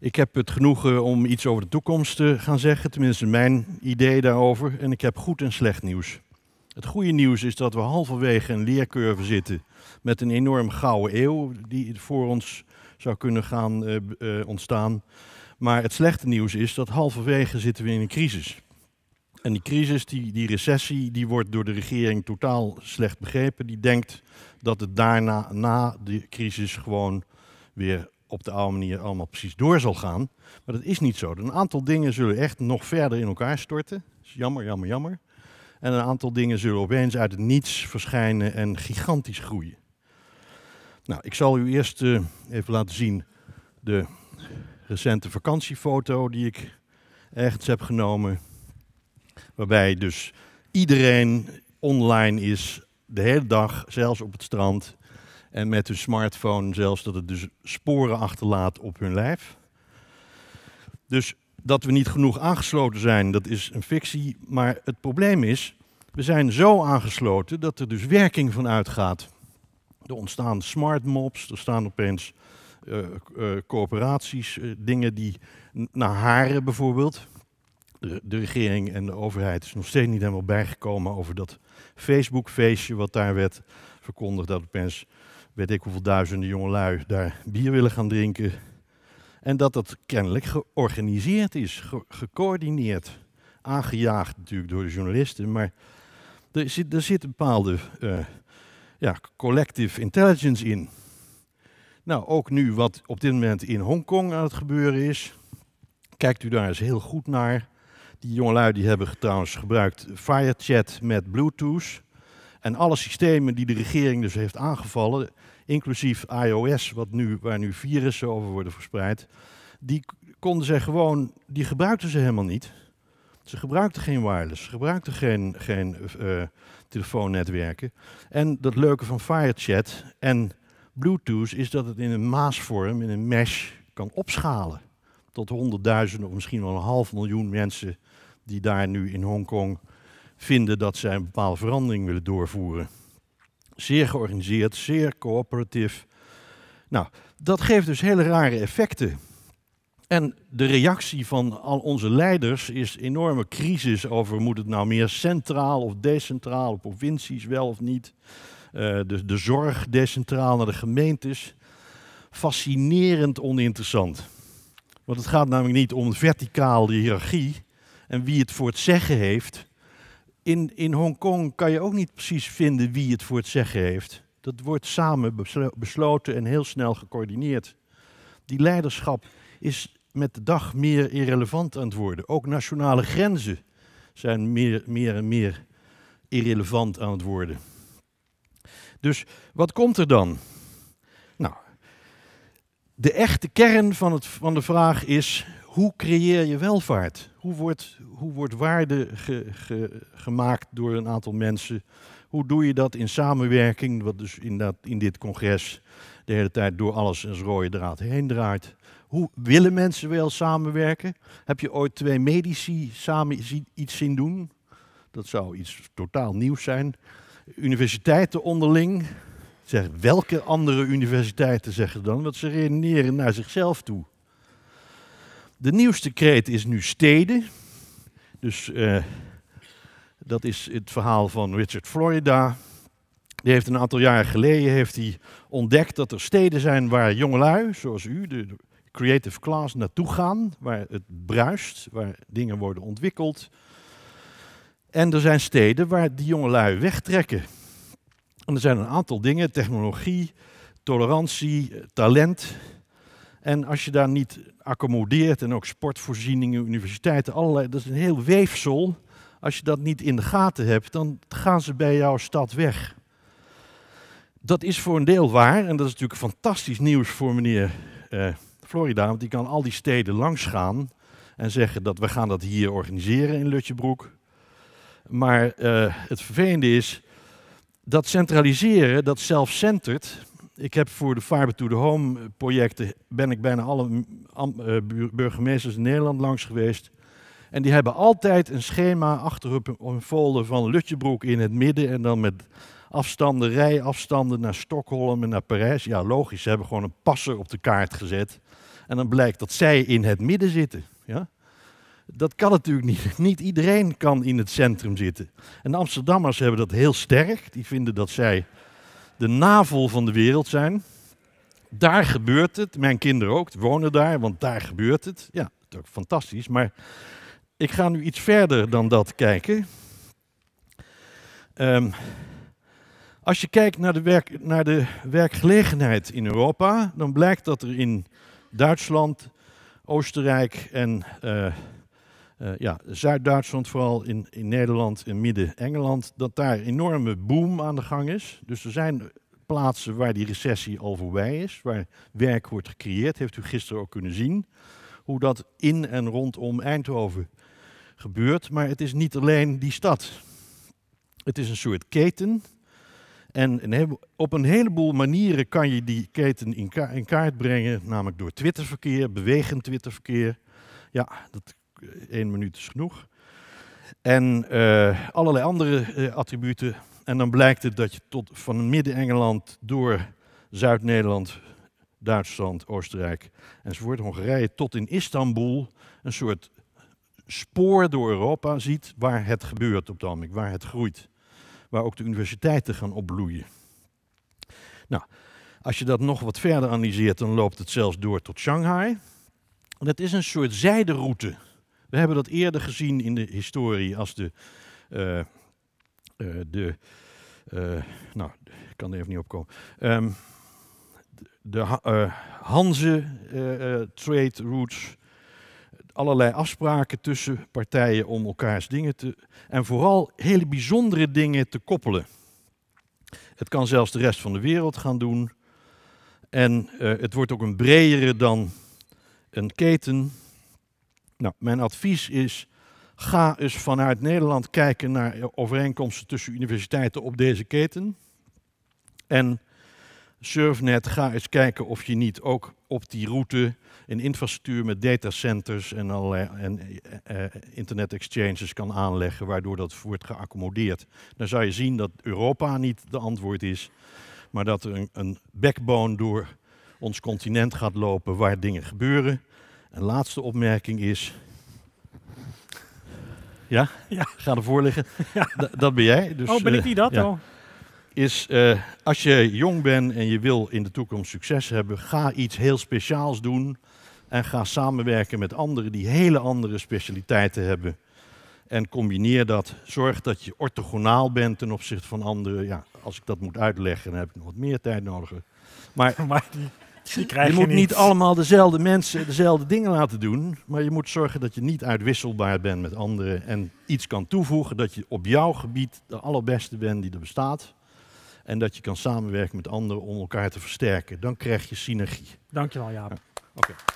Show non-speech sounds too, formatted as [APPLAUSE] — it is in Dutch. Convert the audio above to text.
Ik heb het genoegen om iets over de toekomst te gaan zeggen, tenminste mijn idee daarover. En ik heb goed en slecht nieuws. Het goede nieuws is dat we halverwege een leercurve zitten met een enorm gouden eeuw die voor ons zou kunnen gaan eh, eh, ontstaan. Maar het slechte nieuws is dat halverwege zitten we in een crisis. En die crisis, die, die recessie, die wordt door de regering totaal slecht begrepen. Die denkt dat het daarna, na de crisis, gewoon weer op de oude manier allemaal precies door zal gaan. Maar dat is niet zo. Een aantal dingen zullen echt nog verder in elkaar storten. Dat is jammer, jammer, jammer. En een aantal dingen zullen opeens uit het niets verschijnen en gigantisch groeien. Nou, ik zal u eerst eh, even laten zien de recente vakantiefoto die ik ergens heb genomen. Waarbij dus iedereen online is, de hele dag, zelfs op het strand. En met hun smartphone zelfs dat het dus sporen achterlaat op hun lijf. Dus dat we niet genoeg aangesloten zijn, dat is een fictie. Maar het probleem is, we zijn zo aangesloten dat er dus werking van uitgaat. Er ontstaan smart mobs, er staan opeens eh, eh, corporaties, eh, dingen die naar haren bijvoorbeeld. De, de, regering en de overheid is nog steeds niet helemaal bijgekomen over dat Facebook-feestje wat daar werd verkondigd. Dat opeens weet ik hoeveel duizenden jongelui daar bier willen gaan drinken. En dat dat kennelijk georganiseerd is, gecoördineerd. Aangejaagd natuurlijk door de journalisten, maar er zit, er zit een bepaalde eh, ja, collective intelligence in. Nou, ook nu wat op dit moment in Hongkong aan het gebeuren is, kijkt u daar eens heel goed naar. Die jongelui die hebben trouwens gebruikt FireChat met Bluetooth. En alle systemen die de regering dus heeft aangevallen, inclusief iOS, wat nu, waar nu virussen over worden verspreid, die konden ze gewoon, die gebruikten ze helemaal niet. Ze gebruikten geen wireless, ze gebruikten geen, geen eh, telefoonnetwerken. En dat leuke van FireChat en Bluetooth is dat het in een maasvorm, in een mesh, kan opschalen. Tot honderdduizenden of misschien wel een half miljoen mensen die daar nu in Hongkong vinden dat zij een bepaalde verandering willen doorvoeren. Zeer georganiseerd, zeer coöperatief. Nou, dat geeft dus hele rare effecten. En de reactie van al onze leiders is enorme crisis over moet het nou meer centraal of decentraal, provincies wel of niet. Eh, de, de zorg decentraal naar de gemeentes. Fascinerend oninteressant. Want het gaat namelijk niet om verticale hiërarchie en wie het voor het zeggen heeft, in, in Hongkong kan je ook niet precies vinden wie het voor het zeggen heeft. Dat wordt samen besloten en heel snel gecoördineerd. Die leiderschap is met de dag meer irrelevant aan het worden. Ook nationale grenzen zijn meer, meer en meer irrelevant aan het worden. Dus wat komt er dan? Nou, de echte kern van, het, van de vraag is: hoe creëer je welvaart? Hoe wordt, hoe wordt waarde gemaakt door een aantal mensen? Hoe doe je dat in samenwerking, wat dus in, dat, in dit congres de hele tijd door alles een rode draad heen draait? Hoe willen mensen wel samenwerken? Heb je ooit twee medici samen iets zien doen? Dat zou iets totaal nieuws zijn. Universiteiten onderling. Zeg, welke andere universiteiten zeggen dan? Want ze redeneren naar zichzelf toe. De nieuwste kreet is nu steden. Dus eh, dat is het verhaal van Richard Florida. Die heeft een aantal jaar geleden heeft hij ontdekt dat er steden zijn waar jongelui, zoals u, de creative class, naartoe gaan. Waar het bruist, waar dingen worden ontwikkeld. En er zijn steden waar die jongelui wegtrekken. En er zijn een aantal dingen, technologie, tolerantie, talent en als je daar niet accommodeert en ook sportvoorzieningen, universiteiten, allerlei, dat is een heel weefsel. Als je dat niet in de gaten hebt, dan gaan ze bij jouw stad weg. Dat is voor een deel waar en dat is natuurlijk fantastisch nieuws voor meneer eh, Florida, want die kan al die steden langs gaan en zeggen dat we gaan dat hier organiseren in Lutjebroek. Maar eh, het vervelende is, dat centraliseren, dat zelfcentert, ik heb voor de Fiber to the Home eh, projecten ben ik bijna alle mm, eh, burgemeesters in Nederland langs geweest. En die hebben altijd een schema achter hun een folder van Lutjebroek in het midden en dan met afstanden, rijafstanden naar Stockholm en naar Parijs. Ja, logisch, ze hebben gewoon een passer op de kaart gezet. En dan blijkt dat zij in het midden zitten. Ja? Dat kan natuurlijk niet. [LAUGHS] Niet iedereen kan in het centrum zitten. En de Amsterdammers hebben dat heel sterk. Die vinden dat zij de navel van de wereld zijn. Daar gebeurt het. Mijn kinderen ook, wonen daar, want daar gebeurt het. Ja, natuurlijk fantastisch. Maar ik ga nu iets verder dan dat kijken. Ehm, als je kijkt naar de, naar de werkgelegenheid in Europa, dan blijkt dat er in Duitsland, Oostenrijk en uh, eh, ja, Zuid-Duitsland, vooral in, in Nederland en Midden-Engeland, dat daar enorme boom aan de gang is. Dus er zijn plaatsen waar die recessie al voorbij is, waar werk wordt gecreëerd. Heeft u gisteren ook kunnen zien hoe dat in en rondom Eindhoven gebeurt. Maar het is niet alleen die stad. Het is een soort keten. En op een heleboel manieren kan je die keten in, in kaart brengen, namelijk door Twitterverkeer, bewegend Twitterverkeer. Ja, dat eh, één minuut is genoeg. En eh, allerlei andere eh, attributen. En dan blijkt het dat je tot van Midden-Engeland door Zuid-Nederland, Duitsland, Oostenrijk enzovoort, Hongarije, tot in Istanbul een soort spoor door Europa ziet waar het gebeurt op het waar het groeit. Waar ook de universiteiten gaan opbloeien. Nou, als je dat nog wat verder analyseert, dan loopt het zelfs door tot Shanghai. Dat is een soort zijderoute we hebben dat eerder gezien in de historie als de, eh, eh, de eh, nou, ik kan er even niet op komen. Ehm, de uh, Hanze-trade routes, allerlei afspraken tussen partijen om elkaars dingen te... en vooral hele bijzondere dingen te koppelen. Het kan zelfs de rest van de wereld gaan doen. En het wordt ook een bredere dan een keten, nou, mijn advies is, ga eens vanuit Nederland kijken naar overeenkomsten tussen universiteiten op deze keten. En Surfnet, ga eens kijken of je niet ook op die route een infrastructuur met datacenters en, allerlei, en eh, eh, internet exchanges kan aanleggen, waardoor dat wordt geaccommodeerd. Dan zou je zien dat Europa niet de antwoord is, maar dat er een, een backbone door ons continent gaat lopen waar dingen gebeuren laatste opmerking is. Ja? ja. Ga ervoor liggen. [LAUGHS] Ja. Dat ben jij. Dus, oh, ben ik die eh, dat? Ja. Is eh, als je jong bent en je wil in de toekomst succes hebben, ga iets heel speciaals doen. En ga samenwerken met anderen die hele andere specialiteiten hebben. En combineer dat. Zorg dat je orthogonaal bent ten opzichte van anderen. Ja, als ik dat moet uitleggen, dan heb ik nog wat meer tijd nodig. Maar, [LAUGHS] maar die je, moet niet. allemaal dezelfde mensen dezelfde dingen laten doen, maar je moet zorgen dat je niet uitwisselbaar bent met anderen en iets kan toevoegen dat je op jouw gebied de allerbeste bent die er bestaat. En dat je kan samenwerken met anderen om elkaar te versterken. Dan krijg je synergie. Dankjewel, Jaap.